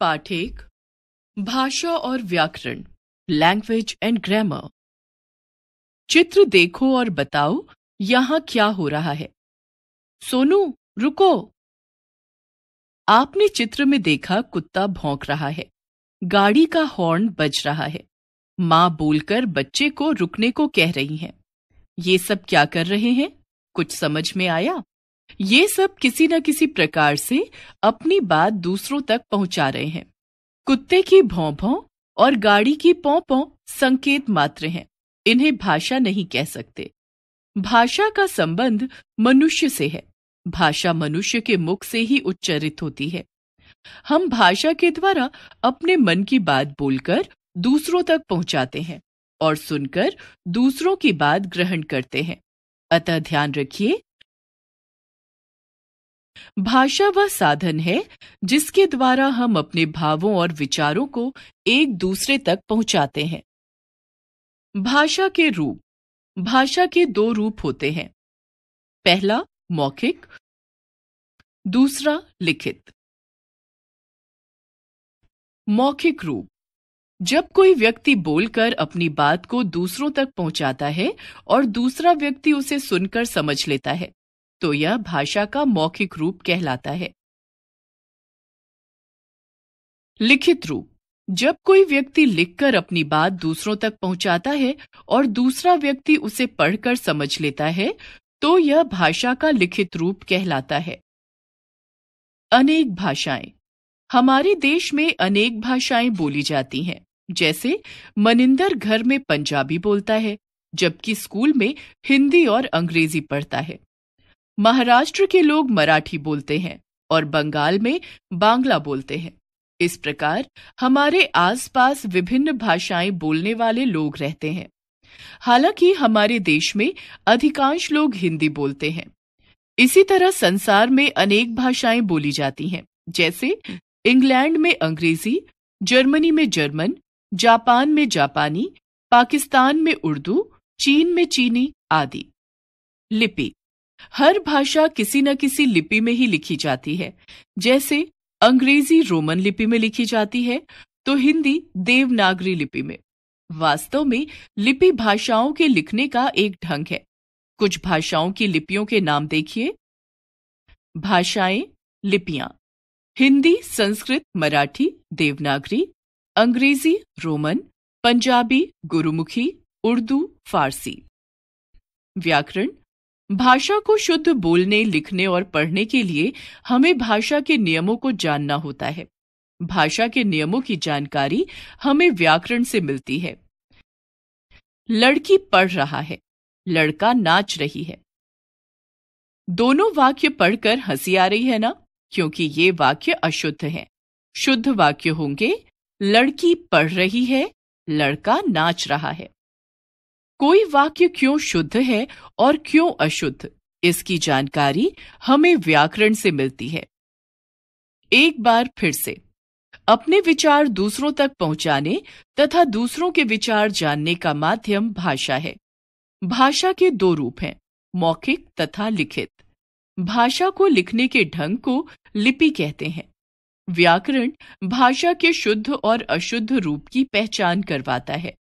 पाठ एक भाषा और व्याकरण लैंग्वेज एंड ग्रामर चित्र देखो और बताओ यहाँ क्या हो रहा है सोनू रुको आपने चित्र में देखा कुत्ता भौंक रहा है गाड़ी का हॉर्न बज रहा है माँ बोलकर बच्चे को रुकने को कह रही हैं। ये सब क्या कर रहे हैं कुछ समझ में आया ये सब किसी न किसी प्रकार से अपनी बात दूसरों तक पहुंचा रहे हैं कुत्ते की भों भों और गाड़ी की पौ पौ संकेत मात्र हैं इन्हें भाषा नहीं कह सकते भाषा का संबंध मनुष्य से है भाषा मनुष्य के मुख से ही उच्चरित होती है हम भाषा के द्वारा अपने मन की बात बोलकर दूसरों तक पहुंचाते हैं और सुनकर दूसरों की बात ग्रहण करते हैं अतः ध्यान रखिए भाषा वह साधन है जिसके द्वारा हम अपने भावों और विचारों को एक दूसरे तक पहुंचाते हैं भाषा के रूप भाषा के दो रूप होते हैं पहला मौखिक दूसरा लिखित मौखिक रूप जब कोई व्यक्ति बोलकर अपनी बात को दूसरों तक पहुंचाता है और दूसरा व्यक्ति उसे सुनकर समझ लेता है तो यह भाषा का मौखिक रूप कहलाता है लिखित रूप जब कोई व्यक्ति लिखकर अपनी बात दूसरों तक पहुंचाता है और दूसरा व्यक्ति उसे पढ़कर समझ लेता है तो यह भाषा का लिखित रूप कहलाता है अनेक भाषाएं हमारे देश में अनेक भाषाएं बोली जाती हैं जैसे मनिंदर घर में पंजाबी बोलता है जबकि स्कूल में हिंदी और अंग्रेजी पढ़ता है महाराष्ट्र के लोग मराठी बोलते हैं और बंगाल में बांग्ला बोलते हैं इस प्रकार हमारे आसपास विभिन्न भाषाएं बोलने वाले लोग रहते हैं हालांकि हमारे देश में अधिकांश लोग हिंदी बोलते हैं इसी तरह संसार में अनेक भाषाएं बोली जाती हैं जैसे इंग्लैंड में अंग्रेजी जर्मनी में जर्मन जापान में जापानी पाकिस्तान में उर्दू चीन में चीनी आदि लिपि हर भाषा किसी न किसी लिपि में ही लिखी जाती है जैसे अंग्रेजी रोमन लिपि में लिखी जाती है तो हिंदी देवनागरी लिपि में वास्तव में लिपि भाषाओं के लिखने का एक ढंग है कुछ भाषाओं की लिपियों के नाम देखिए भाषाएं लिपियां हिंदी संस्कृत मराठी देवनागरी अंग्रेजी रोमन पंजाबी गुरुमुखी उर्दू फारसी व्याकरण भाषा को शुद्ध बोलने लिखने और पढ़ने के लिए हमें भाषा के नियमों को जानना होता है भाषा के नियमों की जानकारी हमें व्याकरण से मिलती है लड़की पढ़ रहा है लड़का नाच रही है दोनों वाक्य पढ़कर हंसी आ रही है ना क्योंकि ये वाक्य अशुद्ध हैं। शुद्ध वाक्य होंगे लड़की पढ़ रही है लड़का नाच रहा है कोई वाक्य क्यों शुद्ध है और क्यों अशुद्ध इसकी जानकारी हमें व्याकरण से मिलती है एक बार फिर से अपने विचार दूसरों तक पहुंचाने तथा दूसरों के विचार जानने का माध्यम भाषा है भाषा के दो रूप हैं मौखिक तथा लिखित भाषा को लिखने के ढंग को लिपि कहते हैं व्याकरण भाषा के शुद्ध और अशुद्ध रूप की पहचान करवाता है